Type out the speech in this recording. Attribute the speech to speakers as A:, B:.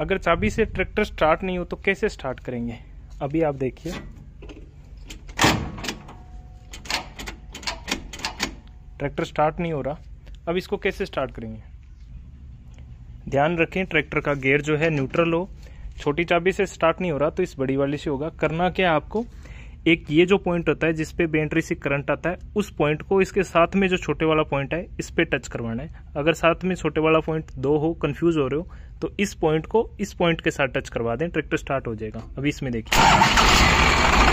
A: अगर चाबी से ट्रैक्टर स्टार्ट नहीं हो तो कैसे स्टार्ट करेंगे अभी आप देखिए ट्रैक्टर स्टार्ट नहीं हो रहा अब इसको कैसे स्टार्ट करेंगे ध्यान रखें ट्रैक्टर का गेयर जो है न्यूट्रल हो छोटी चाबी से स्टार्ट नहीं हो रहा तो इस बड़ी वाली से होगा करना क्या आपको एक ये जो पॉइंट होता है जिसपे बैटरी से करंट आता है उस पॉइंट को इसके साथ में जो छोटे वाला पॉइंट है इस पे टच करवाना है अगर साथ में छोटे वाला पॉइंट दो हो कंफ्यूज हो रहे हो तो इस पॉइंट को इस पॉइंट के साथ टच करवा दें ट्रैक्टर स्टार्ट हो जाएगा अभी इसमें देखिए